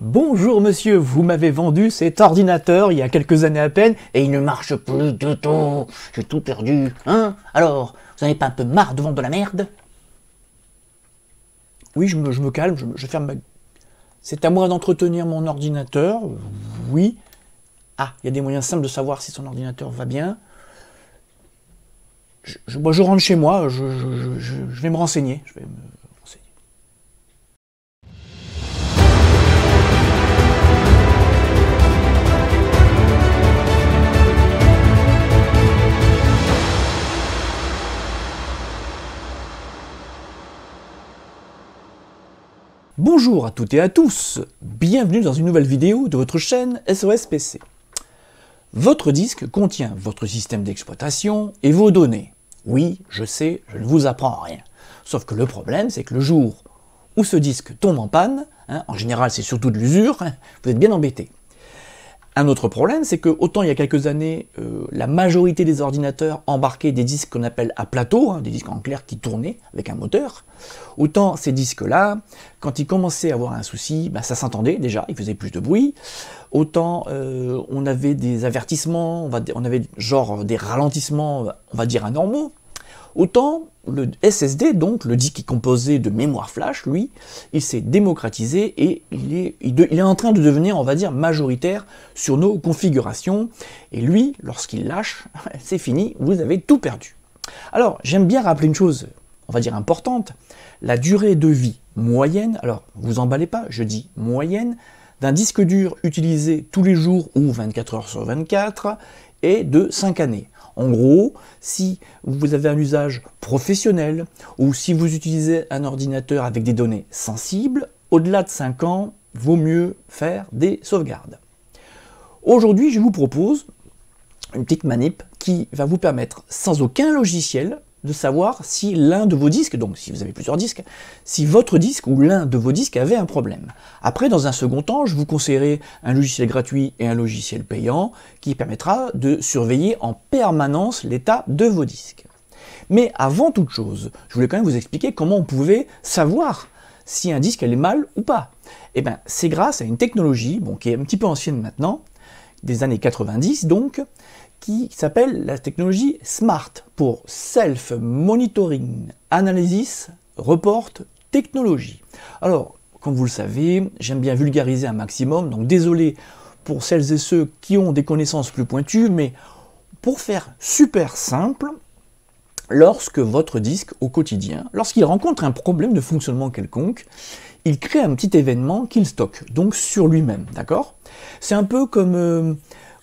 Bonjour monsieur, vous m'avez vendu cet ordinateur il y a quelques années à peine et il ne marche plus du tout. J'ai tout perdu, hein Alors, vous n'avez pas un peu marre de vendre de la merde Oui, je me, calme, je, ferme ma... C'est à moi d'entretenir mon ordinateur, oui. Ah, il y a des moyens simples de savoir si son ordinateur va bien. Je, je rentre chez moi, je, vais me renseigner, je vais me Bonjour à toutes et à tous, bienvenue dans une nouvelle vidéo de votre chaîne SOS PC. Votre disque contient votre système d'exploitation et vos données. Oui, je sais, je ne vous apprends rien. Sauf que le problème, c'est que le jour où ce disque tombe en panne, hein, en général c'est surtout de l'usure, hein, vous êtes bien embêté. Un autre problème, c'est que autant il y a quelques années, euh, la majorité des ordinateurs embarquaient des disques qu'on appelle à plateau, hein, des disques en clair qui tournaient avec un moteur, autant ces disques-là, quand ils commençaient à avoir un souci, bah, ça s'entendait déjà, ils faisaient plus de bruit, autant euh, on avait des avertissements, on, on avait genre des ralentissements, on va dire anormaux, Autant le SSD, donc le disque qui composé de mémoire flash, lui, il s'est démocratisé et il est, en train de devenir, on va dire, majoritaire sur nos configurations. Et lui, lorsqu'il lâche, c'est fini, vous avez tout perdu. Alors, j'aime bien rappeler une chose, on va dire importante, la durée de vie moyenne, alors vous emballez pas, je dis moyenne, d'un disque dur utilisé tous les jours ou 24 heures sur 24 est de 5 années. En gros, si vous avez un usage professionnel ou si vous utilisez un ordinateur avec des données sensibles, au-delà de 5 ans, vaut mieux faire des sauvegardes. Aujourd'hui, je vous propose une petite manip qui va vous permettre, sans aucun logiciel, de savoir si l'un de vos disques, donc si vous avez plusieurs disques, si votre disque ou l'un de vos disques avait un problème. Après, dans un second temps, je vous conseillerai un logiciel gratuit et un logiciel payant qui permettra de surveiller en permanence l'état de vos disques. Mais avant toute chose, je voulais quand même vous expliquer comment on pouvait savoir si un disque allait mal ou pas. Eh bien, c'est grâce à une technologie, bon, qui est un petit peu ancienne maintenant, des années 90 donc, qui s'appelle la technologie SMART pour Self Monitoring Analysis Report Technology. Alors, comme vous le savez, j'aime bien vulgariser un maximum, donc désolé pour celles et ceux qui ont des connaissances plus pointues, mais pour faire super simple, lorsque votre disque au quotidien, lorsqu'il rencontre un problème de fonctionnement quelconque, il crée un petit événement qu'il stocke, donc sur lui-même, d'accord C'est un peu comme, euh,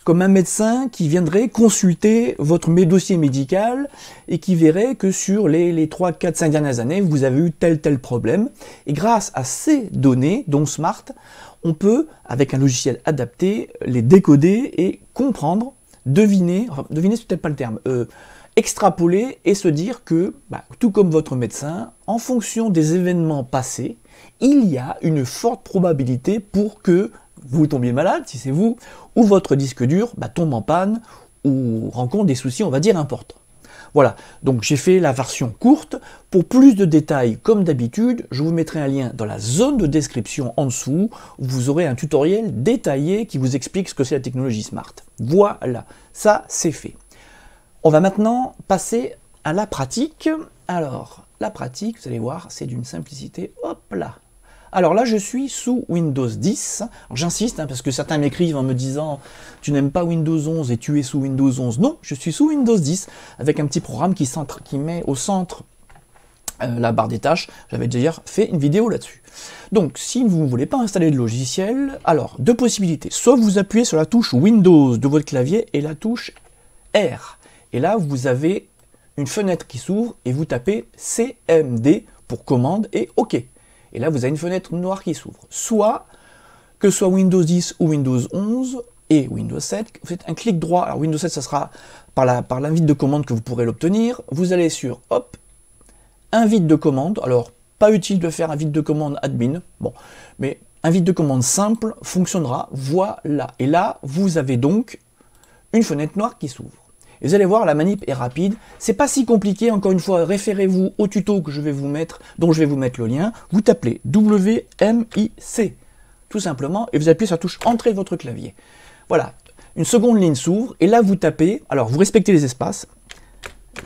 comme un médecin qui viendrait consulter votre dossier médical et qui verrait que sur les, les 3, 4, 5 dernières années, vous avez eu tel, tel problème. Et grâce à ces données, dont Smart, on peut, avec un logiciel adapté, les décoder et comprendre deviner, deviner c'est peut-être pas le terme, euh, extrapoler et se dire que, bah, tout comme votre médecin, en fonction des événements passés, il y a une forte probabilité pour que vous tombiez malade, si c'est vous, ou votre disque dur bah, tombe en panne ou rencontre des soucis, on va dire, importants. Voilà, donc j'ai fait la version courte. Pour plus de détails, comme d'habitude, je vous mettrai un lien dans la zone de description en dessous. Où vous aurez un tutoriel détaillé qui vous explique ce que c'est la technologie Smart. Voilà, ça c'est fait. On va maintenant passer à la pratique. Alors, la pratique, vous allez voir, c'est d'une simplicité. Hop là alors là, je suis sous Windows 10. J'insiste, hein, parce que certains m'écrivent en me disant « Tu n'aimes pas Windows 11 et tu es sous Windows 11 ». Non, je suis sous Windows 10, avec un petit programme qui, met au centre euh, la barre des tâches. J'avais d'ailleurs fait une vidéo là-dessus. Donc, si vous ne voulez pas installer de logiciel, alors, deux possibilités. Soit vous appuyez sur la touche Windows de votre clavier et la touche R. Et là, vous avez une fenêtre qui s'ouvre et vous tapez CMD pour commande et OK. Et là, vous avez une fenêtre noire qui s'ouvre. Soit, que ce soit Windows 10 ou Windows 11 et Windows 7, vous faites un clic droit. Alors Windows 7, ça sera par l'invite par de commande que vous pourrez l'obtenir. Vous allez sur, hop, invite de commande. Alors, pas utile de faire un invite de commande admin. Bon, mais invite de commande simple fonctionnera. Voilà. Et là, vous avez donc une fenêtre noire qui s'ouvre. Et vous allez voir, la manip est rapide. C'est pas si compliqué. Encore une fois, référez-vous au tuto que je vais vous mettre, dont je vais vous mettre le lien. Vous tapez WMIC, tout simplement, et vous appuyez sur la touche Entrée de votre clavier. Voilà. Une seconde ligne s'ouvre, et là vous tapez, alors vous respectez les espaces,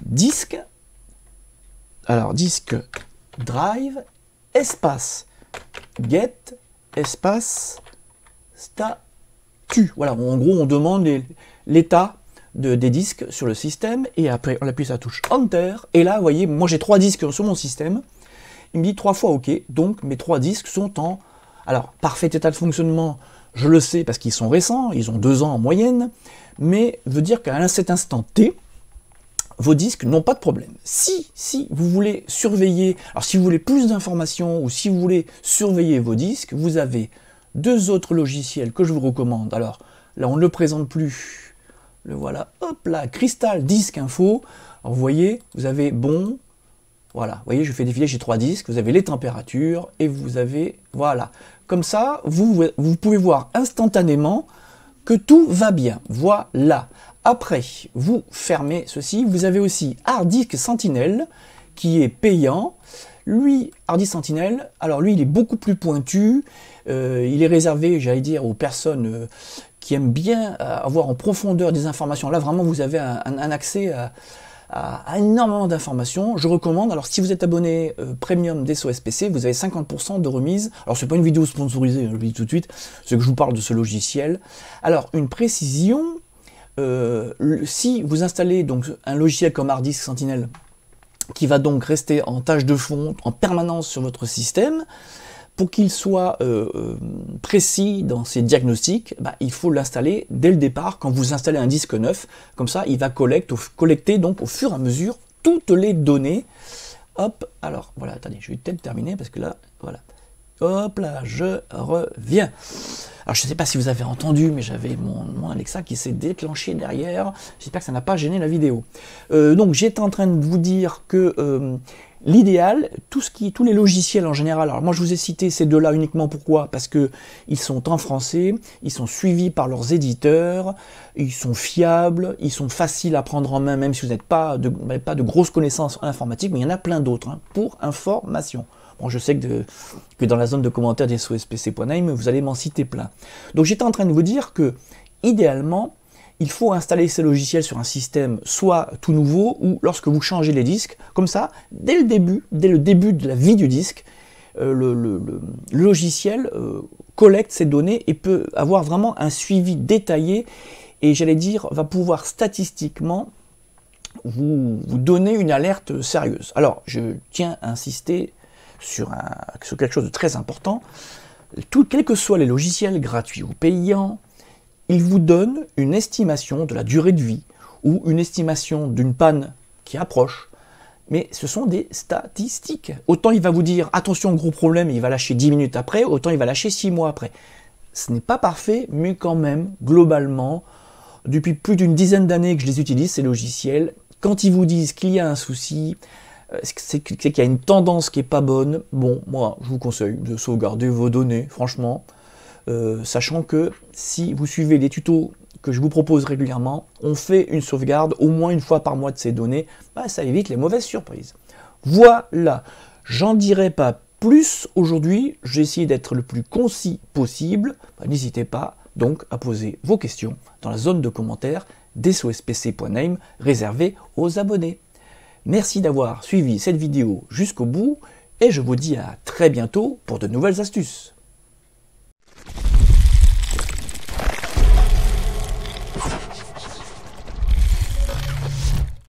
disque, alors disque drive, espace, get, espace, statut. Voilà, en gros on demande l'état des disques sur le système, et après on appuie sur la touche Enter, et là, vous voyez, moi j'ai trois disques sur mon système, il me dit trois fois OK, donc mes trois disques sont en, alors, parfait état de fonctionnement, je le sais parce qu'ils sont récents, ils ont deux ans en moyenne, mais veut dire qu'à cet instant T, vos disques n'ont pas de problème. Si, si vous voulez surveiller, alors si vous voulez plus d'informations ou si vous voulez surveiller vos disques, vous avez deux autres logiciels que je vous recommande. Alors là, on ne le présente plus le voilà, hop là, cristal disque info. Alors vous voyez, vous avez bon, voilà, vous voyez, je fais défiler, j'ai trois disques, vous avez les températures et vous avez, voilà. Comme ça, vous, vous pouvez voir instantanément que tout va bien. Voilà. Après, vous fermez ceci, vous avez aussi Hard Disk Sentinel qui est payant. Lui, Hard Disk Sentinel, alors lui, il est beaucoup plus pointu. Euh, il est réservé, j'allais dire, aux personnes euh, qui aiment bien euh, avoir en profondeur des informations. Là, vraiment, vous avez un, accès à, énormément d'informations. Je recommande, alors si vous êtes abonné euh, premium des SPC, vous avez 50% de remise. Alors, ce c'est pas une vidéo sponsorisée, hein, je le dis tout de suite, c'est que je vous parle de ce logiciel. Alors, une précision, euh, si vous installez donc un logiciel comme Hard Sentinel, qui va donc rester en tâche de fond en permanence sur votre système, pour qu'il soit euh, euh, précis dans ses diagnostics, bah, il faut l'installer dès le départ quand vous installez un disque neuf. Comme ça, il va collecter donc au fur et à mesure toutes les données. Hop, alors voilà, attendez, je vais peut-être terminer parce que là, voilà. Hop là, je reviens. Alors je ne sais pas si vous avez entendu, mais j'avais mon, Alexa qui s'est déclenché derrière. J'espère que ça n'a pas gêné la vidéo. Euh, donc j'étais en train de vous dire que L'idéal, tout ce qui, tous les logiciels en général. Alors moi, je vous ai cité ces deux-là uniquement pourquoi Parce que ils sont en français, ils sont suivis par leurs éditeurs, ils sont fiables, ils sont faciles à prendre en main, même si vous n'êtes pas de, pas de grosses connaissances informatiques, Mais il y en a plein d'autres hein, pour information. Bon, je sais que, que dans la zone de commentaires des SOSPC.name, vous allez m'en citer plein. Donc j'étais en train de vous dire que idéalement, il faut installer ces logiciels sur un système soit tout nouveau ou lorsque vous changez les disques. Comme ça, dès le début, dès le début de la vie du disque, euh, le, logiciel euh, collecte ces données et peut avoir vraiment un suivi détaillé et j'allais dire va pouvoir statistiquement vous, donner une alerte sérieuse. Alors je tiens à insister sur, quelque chose de très important. quels que soient les logiciels gratuits ou payants, il vous donne une estimation de la durée de vie ou une estimation d'une panne qui approche. Mais ce sont des statistiques. Autant il va vous dire attention gros problème, il va lâcher 10 minutes après, autant il va lâcher 6 mois après. Ce n'est pas parfait, mais quand même, globalement, depuis plus d'une dizaine d'années que je les utilise, ces logiciels, quand ils vous disent qu'il y a un souci, euh, c'est qu'il y a une tendance qui n'est pas bonne, bon, moi, je vous conseille de sauvegarder vos données, franchement. Euh, sachant que si vous suivez les tutos que je vous propose régulièrement, on fait une sauvegarde au moins une fois par mois de ces données, bah, ça évite les mauvaises surprises. Voilà, j'en dirai pas plus aujourd'hui, j'ai essayé d'être le plus concis possible, bah, n'hésitez pas donc à poser vos questions dans la zone de commentaires d'SOSPC.name réservée aux abonnés. Merci d'avoir suivi cette vidéo jusqu'au bout et je vous dis à très bientôt pour de nouvelles astuces.